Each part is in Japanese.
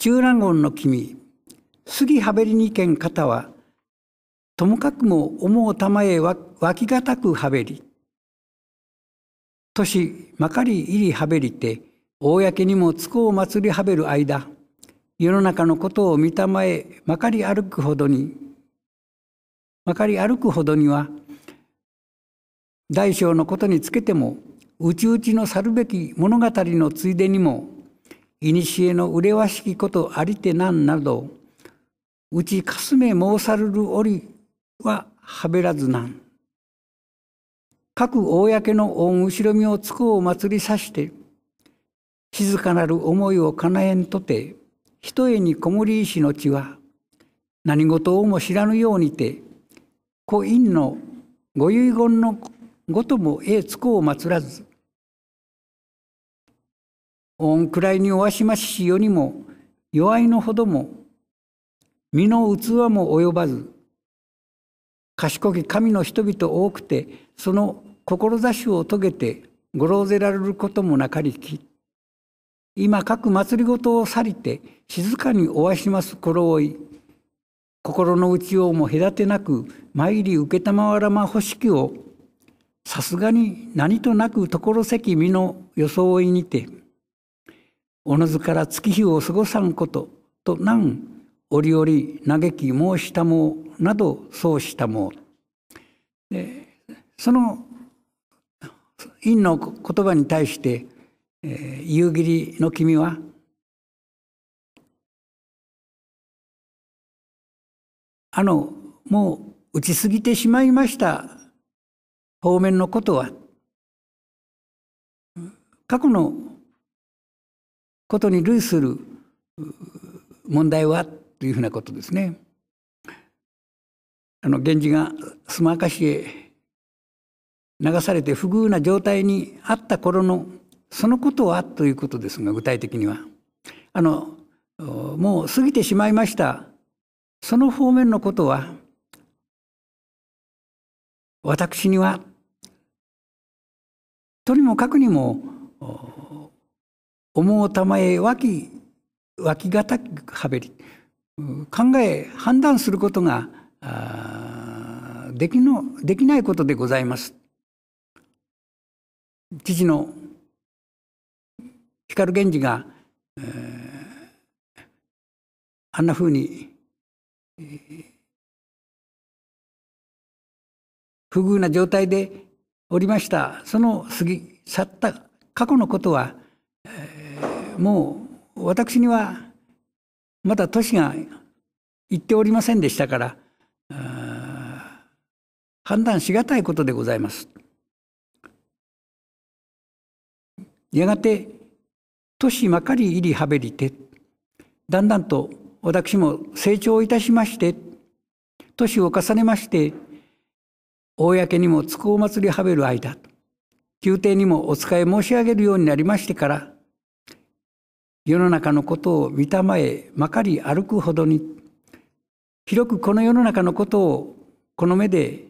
中蘭言の君杉はべりにけん方はともかくも思うたえわわきがたくはべり年まかり入りはべりて公にもつこま祭りはべる間世の中のことを見たまえまかり歩くほどにまかり歩くほどには大小のことにつけてもうちうちの去るべき物語のついでにも古の麗しきことありてなんなどうちかすめ申さるる折ははべらずなん各公の御後ろ身をつくを祭りさして静かなる思いをかなえんとてひとえに子守石の血は何事をも知らぬようにて古院のご遺言のごともええつこを祭らず御位におわしますし世にも弱いのほども身の器も及ばず賢き神の人々多くてその志を遂げてごろうぜられることもなかりき今各祭りごとを去りて静かにおわします頃追い心の内をも隔てなく参り承らま欲しきをさすがに何となく所関身の装いにておのずから月日を過ごさんこととなん折々嘆き申したもなどそうしたもその院の言葉に対して「夕霧の君は」あのもう打ち過ぎてしまいました方面のことは過去のことに類する問題はというふうなことですね。あの源氏が須磨へ流されて不遇な状態にあった頃のそのことはということですが具体的にはあのもう過ぎてしまいましたその方面のことは私にはとにもかくにも思うたまえわきわきがたくはべり考え判断することができのできないことでございます。父の光源氏が、えー、あんなふうに、えー、不遇な状態でおりましたその過ぎ去った過去のことはもう私にはまだ年がいっておりませんでしたから判断しがたいことでございます。やがて年まかり入りはべりてだんだんと私も成長いたしまして年を重ねまして公にも津公祭りはべる間宮廷にもお使い申し上げるようになりましてから世の中のことを見たまえまかり歩くほどに広くこの世の中のことをこの目で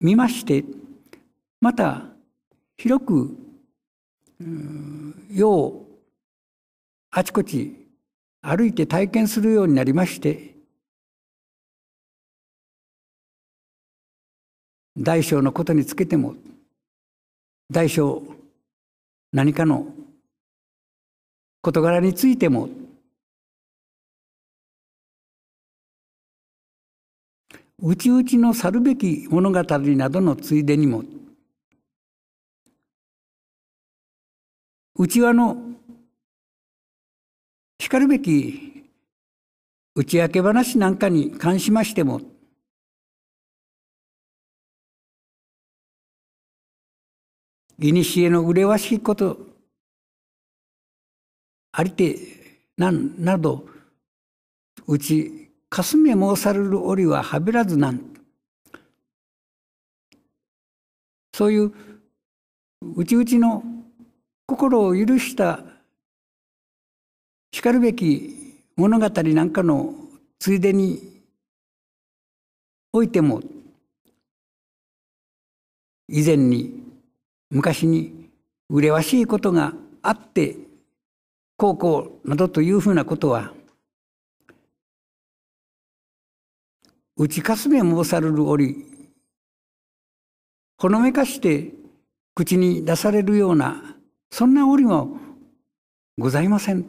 見ましてまた広く世をあちこち歩いて体験するようになりまして大小のことにつけても大小何かの事柄についても内々の去るべき物語などのついでにも内輪の光るべき打ち明け話なんかに関しましても古の麗しいことありてなんなどうちかすめ申される折ははべらずなんそういううちうちの心を許したしかるべき物語なんかのついでにおいても以前に昔に麗しいことがあって高校などというふうなことは打ちかすめ申される折ほのめかして口に出されるようなそんな折もございません。つ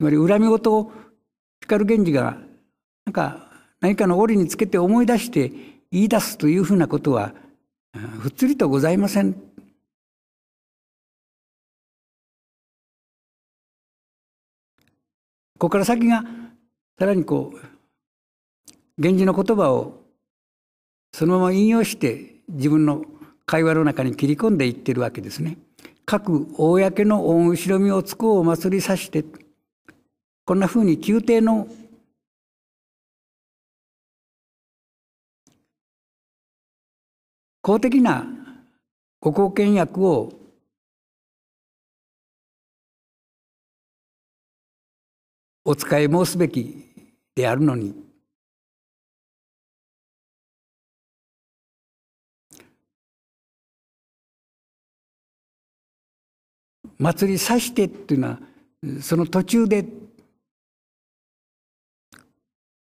まり恨み事を光源氏がなんか何かの折につけて思い出して言い出すというふうなことはふっつりとございません。ここから先がさらにこう源氏の言葉をそのまま引用して自分の会話の中に切り込んでいってるわけですね。各公の御後ろ身をつこうお祭りさしてこんなふうに宮廷の公的なご貢献役をお使い申すべきであるのに祭りさしてっていうのはその途中で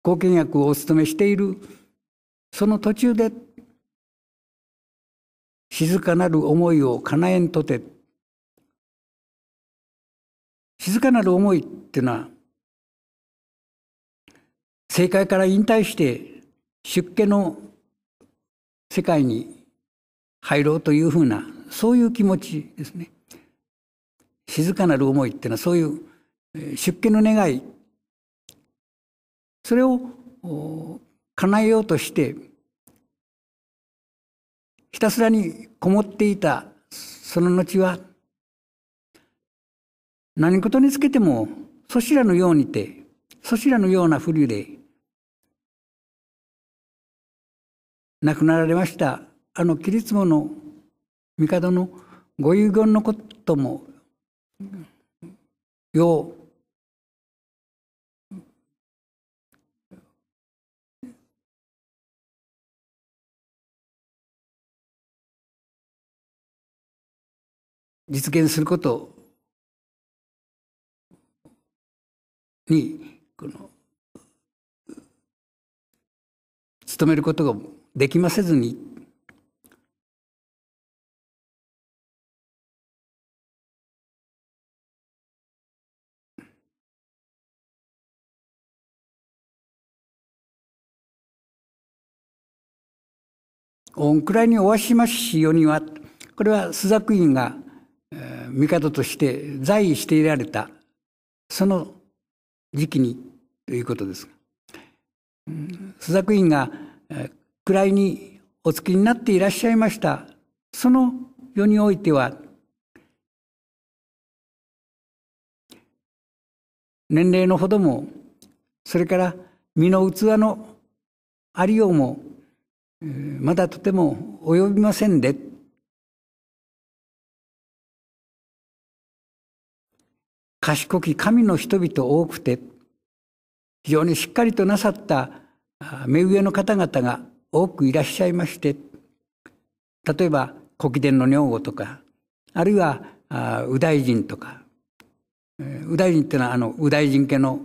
貢献役をお務めしているその途中で静かなる思いを叶えんとて静かなる思いっていうのは政界から引退して出家の世界に入ろうというふうなそういう気持ちですね静かなる思いっていうのはそういう出家の願いそれを叶えようとしてひたすらにこもっていたその後は何事につけてもそしらのようにてそしらのようなふりで亡くなられましたあの切妻の帝のご遺言のこともよう実現することにこの努めることができませずにおんにおわしますし世にはこれは朱雀院が、えー、帝として在位していられたその時期にということです。朱雀院が、えー、位にお付きになっていらっしゃいました。その世においては、年齢のほども、それから身の器のありようも、まだとても及びませんで。賢き神の人々多くて、非常にしっかりとなさった目上の方々が多くいらっしゃいまして、例えば、古伝の女房とか、あるいは、右大臣とか、右大臣っていうのは、あの、右大臣家の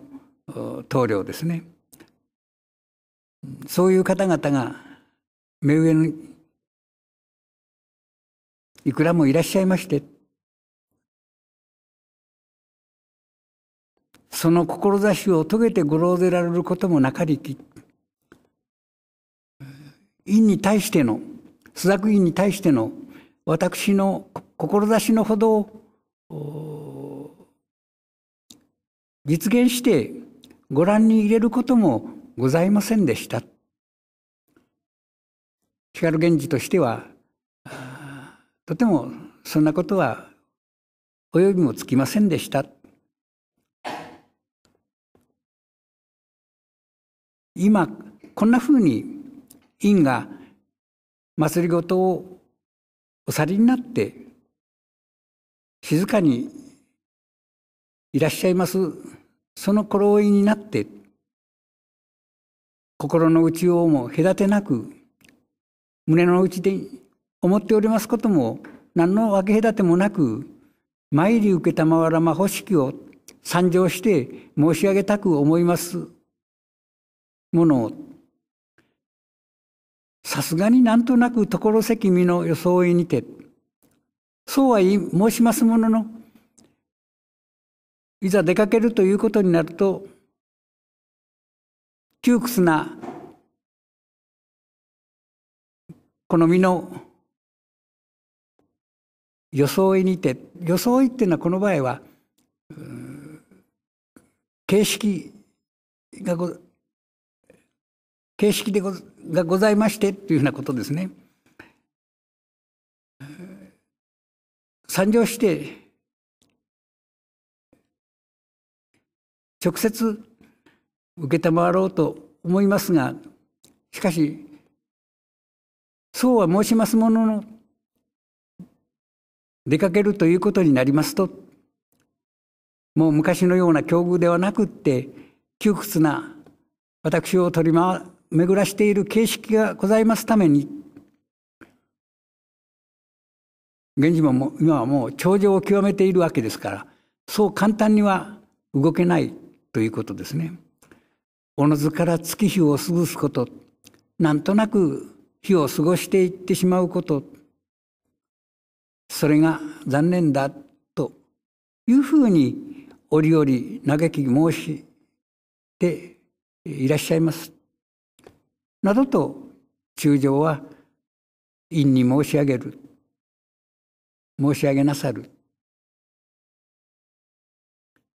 棟梁ですね。そういう方々が目上にいくらもいらっしゃいまして、その志を遂げてご老ぜられることもなかりき、院に対しての、朱雀院に対しての私の志のほどを実現してご覧に入れることもございませんでした。光源氏としてはとてもそんなことは及びもつきませんでした。今こんなふうに院が祭りごとをお去りになって静かにいらっしゃいますその頃合いになって心の内をも隔てなく胸の内で思っておりますことも何の分け隔てもなく参り受けたまわらま欲しきを参上して申し上げたく思いますものをさすがになんとなく所関身の装いにて、そうは申しますものの、いざ出かけるということになると、窮屈な、この身の装いにて、装いっていうのはこの場合は、形式が形式でがございましてというふうなことですね。参上して直接承ろうと思いますがしかしそうは申しますものの出かけるということになりますともう昔のような境遇ではなくって窮屈な私を取り回巡らしている形式がございますために源氏も今はもう頂上を極めているわけですからそう簡単には動けないということですね。おのずから月日を過ごすことなんとなく日を過ごしていってしまうことそれが残念だというふうに折々嘆き申していらっしゃいます。などと中将は陰に申し上げる申し上げなさる